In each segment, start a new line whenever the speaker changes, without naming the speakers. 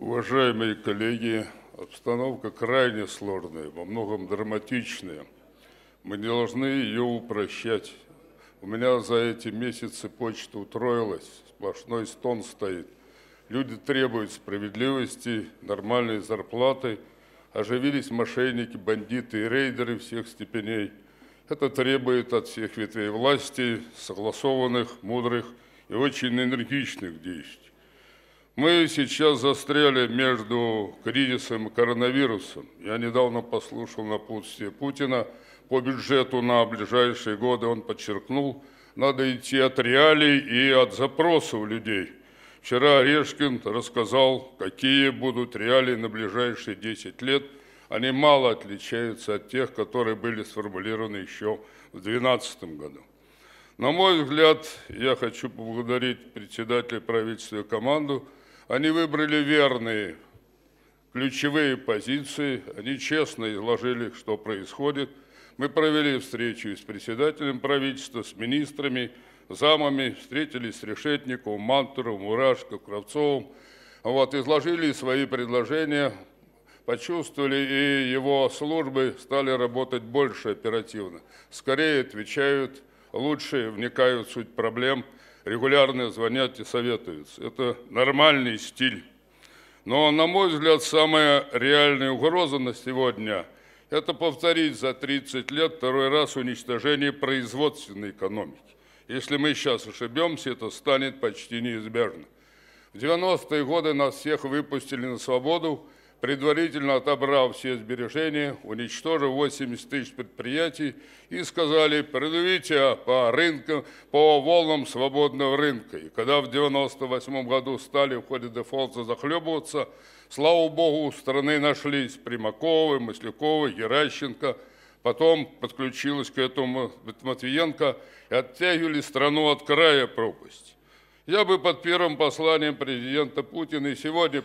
Уважаемые коллеги, обстановка крайне сложная, во многом драматичная. Мы не должны ее упрощать. У меня за эти месяцы почта утроилась, сплошной стон стоит. Люди требуют справедливости, нормальной зарплаты. Оживились мошенники, бандиты и рейдеры всех степеней. Это требует от всех ветвей власти согласованных, мудрых и очень энергичных действий. Мы сейчас застряли между кризисом и коронавирусом. Я недавно послушал на напутствие Путина по бюджету на ближайшие годы. Он подчеркнул, надо идти от реалий и от запросов людей. Вчера Орешкин рассказал, какие будут реалии на ближайшие 10 лет. Они мало отличаются от тех, которые были сформулированы еще в 2012 году. На мой взгляд, я хочу поблагодарить председателя правительства и команду – они выбрали верные ключевые позиции, они честно изложили, что происходит. Мы провели встречи с председателем правительства, с министрами, замами, встретились с Решетниковым, Мантуром, Мурашко, Кравцовым. Вот, изложили свои предложения, почувствовали, и его службы стали работать больше оперативно. Скорее отвечают, лучше вникают в суть проблем – регулярно звонят и советуются. Это нормальный стиль. Но, на мой взгляд, самая реальная угроза на сегодня – это повторить за 30 лет второй раз уничтожение производственной экономики. Если мы сейчас ошибемся, это станет почти неизбежно. В 90-е годы нас всех выпустили на свободу – предварительно отобрав все сбережения, уничтожив 80 тысяч предприятий и сказали, продавите по рынкам, по волнам свободного рынка. И когда в 1998 году стали в ходе дефолта захлебываться, слава богу, у страны нашлись Примаковы, Масляковы, Геращенко, потом подключилась к этому Матвиенко и оттягивали страну от края пропасти. Я бы под первым посланием президента Путина и сегодня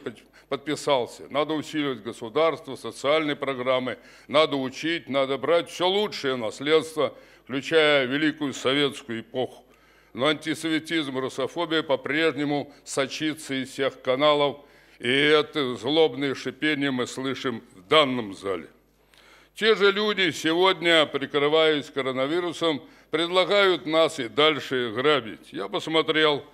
подписался. Надо усиливать государство, социальные программы, надо учить, надо брать все лучшее наследство, включая великую советскую эпоху. Но антисоветизм, русофобия по-прежнему сочится из всех каналов, и это злобное шипение мы слышим в данном зале. Те же люди сегодня, прикрываясь коронавирусом, предлагают нас и дальше грабить. Я посмотрел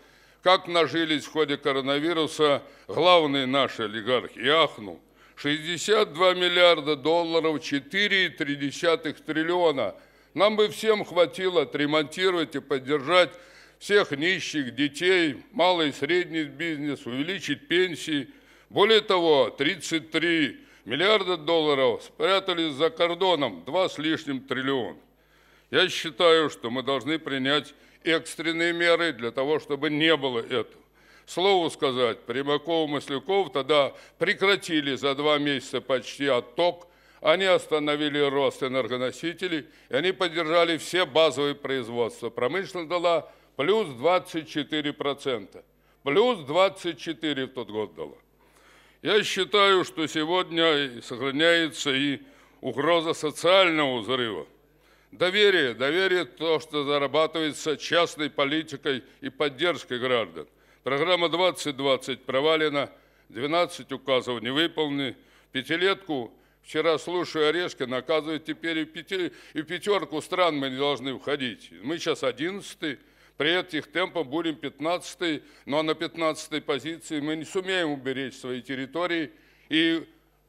как нажились в ходе коронавируса главные наши олигархи. Яхну. 62 миллиарда долларов, 4,3 триллиона. Нам бы всем хватило отремонтировать и поддержать всех нищих, детей, малый и средний бизнес, увеличить пенсии. Более того, 33 миллиарда долларов спрятались за кордоном, 2 с лишним триллиона. Я считаю, что мы должны принять экстренные меры для того, чтобы не было этого. Слово сказать, Примаков и Масляков тогда прекратили за два месяца почти отток, они остановили рост энергоносителей, и они поддержали все базовые производства. Промышленность дала плюс 24%. Плюс 24 в тот год дала. Я считаю, что сегодня сохраняется и угроза социального взрыва. Доверие. Доверие – то, что зарабатывается частной политикой и поддержкой граждан. Программа 2020 провалена, 12 указов не выполнены. Пятилетку, вчера слушаю Орешка, наказывает теперь и, пяти, и пятерку стран мы не должны входить. Мы сейчас 11 при этих темпах будем 15 но ну, а на 15 позиции мы не сумеем уберечь свои территории и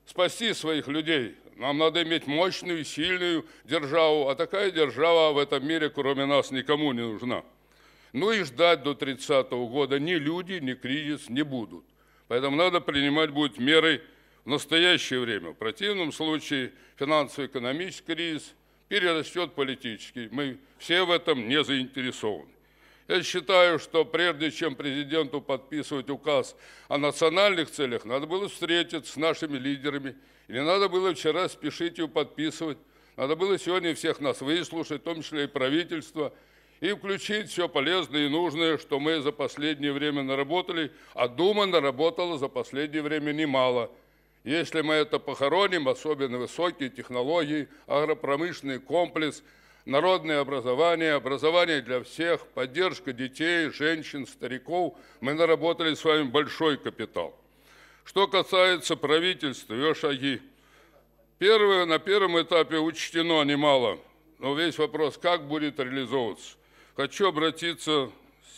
спасти своих людей – нам надо иметь мощную, сильную державу, а такая держава в этом мире, кроме нас, никому не нужна. Ну и ждать до 30 -го года ни люди, ни кризис не будут. Поэтому надо принимать будет меры в настоящее время. В противном случае финансово-экономический кризис перерастет политический. Мы все в этом не заинтересованы. Я считаю, что прежде чем президенту подписывать указ о национальных целях, надо было встретиться с нашими лидерами. Или надо было вчера спешить его подписывать. Надо было сегодня всех нас выслушать, в том числе и правительство, и включить все полезное и нужное, что мы за последнее время наработали, а Дума наработала за последнее время немало. Если мы это похороним, особенно высокие технологии, агропромышленный комплекс – народное образование, образование для всех, поддержка детей, женщин, стариков. Мы наработали с вами большой капитал. Что касается правительства, ее шаги. Первое, на первом этапе учтено немало, но весь вопрос, как будет реализовываться. Хочу обратиться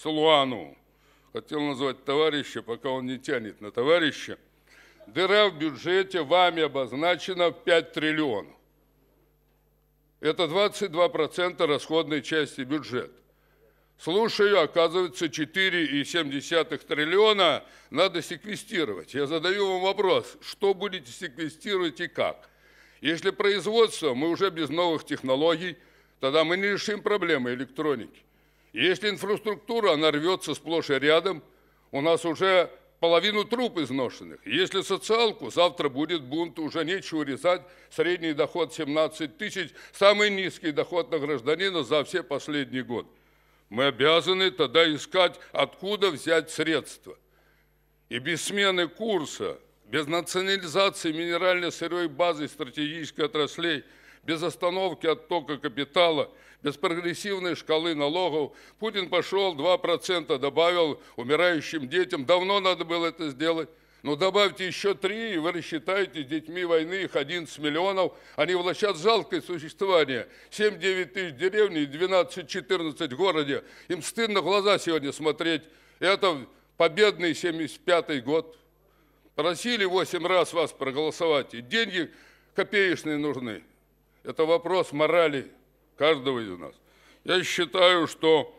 к Луану. Хотел назвать товарища, пока он не тянет на товарища. Дыра в бюджете вами обозначена в 5 триллионов. Это 22% расходной части бюджета. Слушаю, оказывается, 4,7 триллиона надо секвестировать. Я задаю вам вопрос, что будете секвестировать и как? Если производство, мы уже без новых технологий, тогда мы не решим проблемы электроники. Если инфраструктура, она рвется сплошь и рядом, у нас уже половину труп изношенных. Если социалку, завтра будет бунт, уже нечего резать. Средний доход 17 тысяч, самый низкий доход на гражданина за все последний год. Мы обязаны тогда искать, откуда взять средства. И без смены курса, без национализации минерально-сырой базы стратегических отраслей – без остановки оттока капитала, без прогрессивной шкалы налогов. Путин пошел, 2% добавил умирающим детям. Давно надо было это сделать. Но ну, добавьте еще три, и вы рассчитаете детьми войны их 11 миллионов. Они влачат жалкое существование. 7-9 тысяч деревни и 12-14 в городе. Им стыдно глаза сегодня смотреть. Это победный 75-й год. Просили 8 раз вас проголосовать. И деньги копеечные нужны. Это вопрос морали каждого из нас. Я считаю, что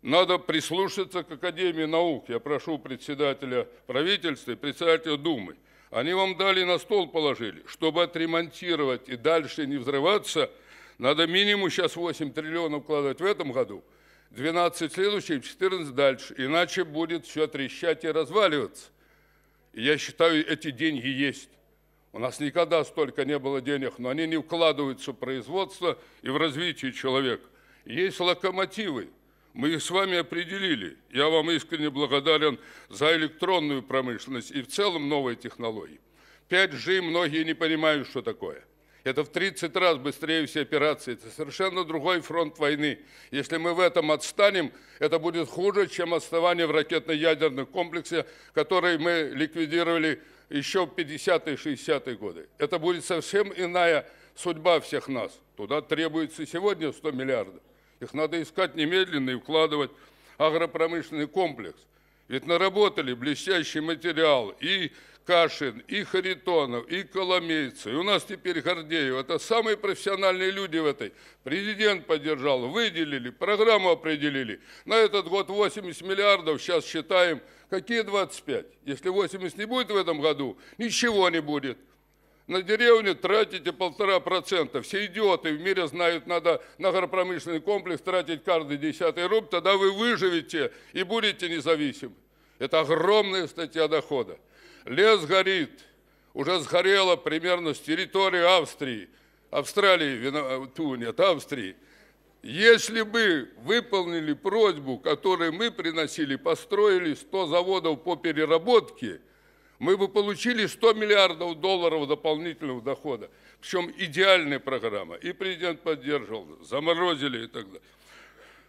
надо прислушаться к Академии наук. Я прошу председателя правительства и председателя Думы. Они вам дали на стол положили. Чтобы отремонтировать и дальше не взрываться, надо минимум сейчас 8 триллионов вкладывать в этом году, 12 следующих, 14 дальше. Иначе будет все трещать и разваливаться. И я считаю, эти деньги есть. У нас никогда столько не было денег, но они не вкладываются в производство и в развитие человека. Есть локомотивы, мы их с вами определили. Я вам искренне благодарен за электронную промышленность и в целом новые технологии. 5G многие не понимают, что такое. Это в 30 раз быстрее все операции. Это совершенно другой фронт войны. Если мы в этом отстанем, это будет хуже, чем отставание в ракетно-ядерном комплексе, который мы ликвидировали еще в 50-е, 60-е годы. Это будет совсем иная судьба всех нас. Туда требуется сегодня 100 миллиардов. Их надо искать немедленно и вкладывать в агропромышленный комплекс – ведь наработали блестящий материал и Кашин, и Харитонов, и Коломейцы, и у нас теперь Гордеев. Это самые профессиональные люди в этой. Президент поддержал, выделили, программу определили. На этот год 80 миллиардов, сейчас считаем, какие 25? Если 80 не будет в этом году, ничего не будет. На деревню тратите полтора процента. Все идиоты в мире знают, надо на агропромышленный комплекс тратить каждый десятый руб, тогда вы выживете и будете независимы. Это огромная статья дохода. Лес горит, уже сгорело примерно с территории Австрии, Австралии, вино, ту, нет, Австрии. Если бы выполнили просьбу, которую мы приносили, построили 100 заводов по переработке – мы бы получили 100 миллиардов долларов дополнительного дохода. Причем идеальная программа. И президент поддерживал, заморозили и так далее.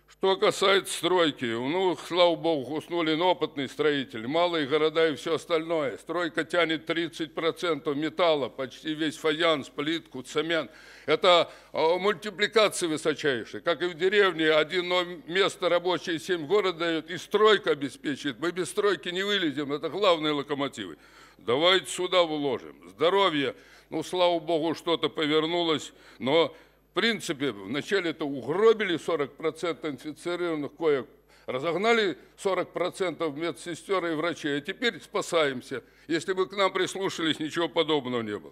Что касается стройки, ну, слава богу, уснули опытный строитель, малые города и все остальное. Стройка тянет 30% металла, почти весь фаянс, плитку, цемент. Это а, мультипликация высочайшая. Как и в деревне, одно место рабочее, 7 город дает, и стройка обеспечит. Мы без стройки не вылезем, это главные локомотивы. Давайте сюда вложим. Здоровье. Ну, слава богу, что-то повернулось, но принципе, вначале это угробили 40% инфицированных коек, разогнали 40% медсестер и врачей, а теперь спасаемся. Если бы к нам прислушались, ничего подобного не было.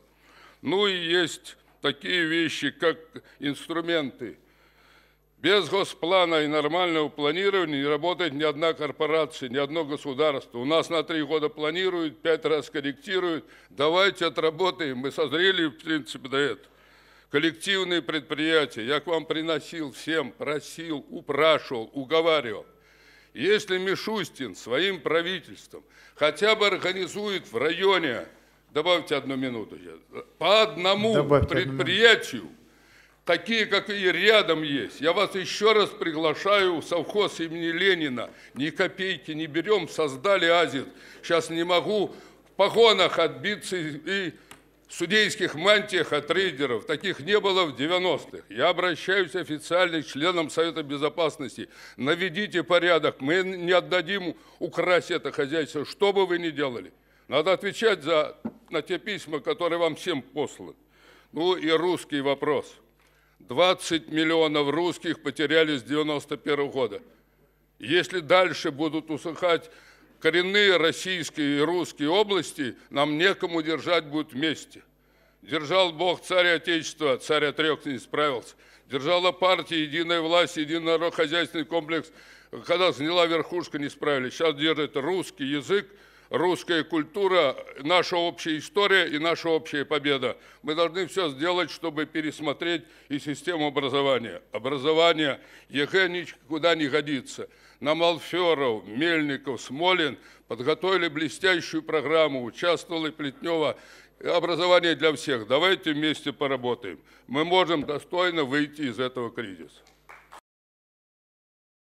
Ну и есть такие вещи, как инструменты. Без госплана и нормального планирования не работает ни одна корпорация, ни одно государство. У нас на три года планируют, пять раз корректируют. Давайте отработаем, мы созрели, в принципе, до этого коллективные предприятия, я к вам приносил всем, просил, упрашивал, уговаривал. Если Мишустин своим правительством хотя бы организует в районе, добавьте одну минуту, по одному добавьте предприятию, одну такие, как и рядом есть. Я вас еще раз приглашаю в совхоз имени Ленина. Ни копейки не берем, создали азит. Сейчас не могу в погонах отбиться и, и судейских мантиях от рейдеров. Таких не было в 90-х. Я обращаюсь официально к членам Совета Безопасности. Наведите порядок. Мы не отдадим украсть это хозяйство, что бы вы ни делали. Надо отвечать за, на те письма, которые вам всем посланы. Ну и русский вопрос. 20 миллионов русских потеряли с 91 -го года. Если дальше будут усыхать коренные российские и русские области нам некому держать будут вместе. Держал Бог царя Отечества, царя трех не справился. Держала партия, единая власть, единый народ, хозяйственный комплекс. Когда заняла верхушка, не справились. Сейчас держит русский язык, русская культура, наша общая история и наша общая победа. Мы должны все сделать, чтобы пересмотреть и систему образования. Образование ЕГЭ никуда не годится. На Алферов, Мельников, Смолин подготовили блестящую программу, участвовала Плетнева образование для всех. Давайте вместе поработаем. Мы можем достойно выйти из этого кризиса.